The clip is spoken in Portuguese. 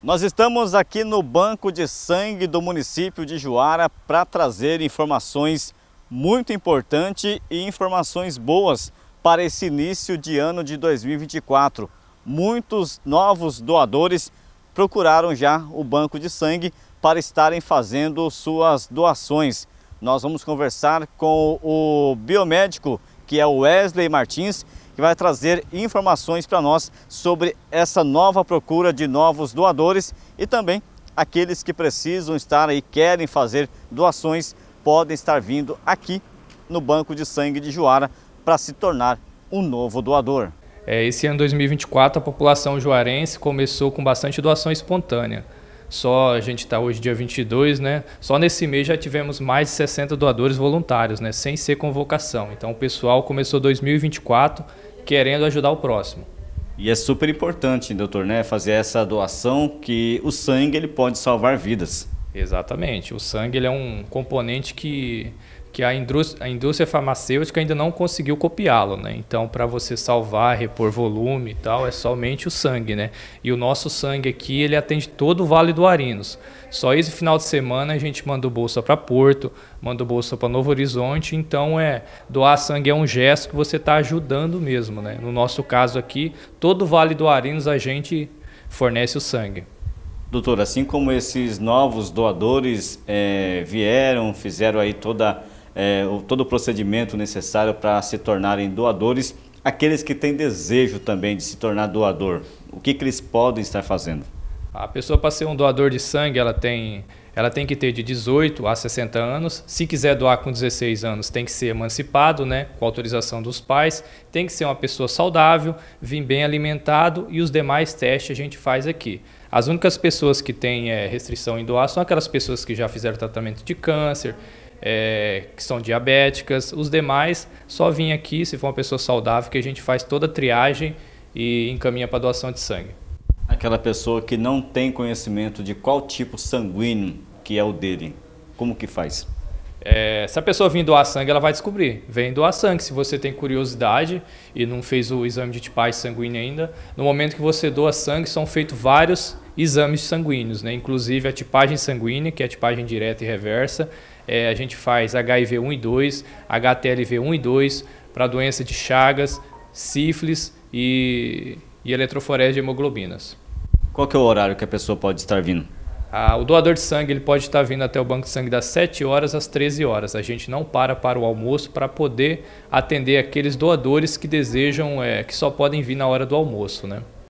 Nós estamos aqui no Banco de Sangue do município de Juara para trazer informações muito importantes e informações boas para esse início de ano de 2024. Muitos novos doadores procuraram já o Banco de Sangue para estarem fazendo suas doações. Nós vamos conversar com o biomédico que é o Wesley Martins, que vai trazer informações para nós sobre essa nova procura de novos doadores e também aqueles que precisam estar e querem fazer doações podem estar vindo aqui no Banco de Sangue de Juara para se tornar um novo doador. É, esse ano 2024 a população juarense começou com bastante doação espontânea. Só a gente está hoje dia 22, né? Só nesse mês já tivemos mais de 60 doadores voluntários, né? Sem ser convocação. Então o pessoal começou 2024 querendo ajudar o próximo. E é super importante, doutor, né? Fazer essa doação que o sangue ele pode salvar vidas. Exatamente. O sangue ele é um componente que que a indústria, a indústria farmacêutica ainda não conseguiu copiá-lo, né? Então, para você salvar, repor volume e tal, é somente o sangue, né? E o nosso sangue aqui, ele atende todo o Vale do Arinos. Só esse final de semana a gente manda bolsa para Porto, manda bolsa para Novo Horizonte, então é doar sangue é um gesto que você está ajudando mesmo, né? No nosso caso aqui, todo o Vale do Arinos a gente fornece o sangue. Doutor, assim como esses novos doadores é, vieram, fizeram aí toda a é, todo o procedimento necessário para se tornarem doadores, aqueles que têm desejo também de se tornar doador, o que, que eles podem estar fazendo? A pessoa para ser um doador de sangue, ela tem, ela tem que ter de 18 a 60 anos. Se quiser doar com 16 anos, tem que ser emancipado, né, com autorização dos pais. Tem que ser uma pessoa saudável, vir bem alimentado e os demais testes a gente faz aqui. As únicas pessoas que têm é, restrição em doar são aquelas pessoas que já fizeram tratamento de câncer, é, que são diabéticas. Os demais, só vim aqui se for uma pessoa saudável, que a gente faz toda a triagem e encaminha para doação de sangue. Aquela pessoa que não tem conhecimento de qual tipo sanguíneo que é o dele, como que faz? É, se a pessoa vir doar sangue, ela vai descobrir. Vem doar sangue. Se você tem curiosidade e não fez o exame de tipagem sanguínea ainda, no momento que você doa sangue, são feitos vários exames sanguíneos, né? inclusive a tipagem sanguínea, que é a tipagem direta e reversa, é, a gente faz HIV 1 e 2, HTLV 1 e 2, para doença de Chagas, sífilis e, e eletroforese de hemoglobinas. Qual que é o horário que a pessoa pode estar vindo? Ah, o doador de sangue ele pode estar vindo até o banco de sangue das 7 horas às 13 horas. A gente não para para o almoço para poder atender aqueles doadores que desejam, é, que só podem vir na hora do almoço, né?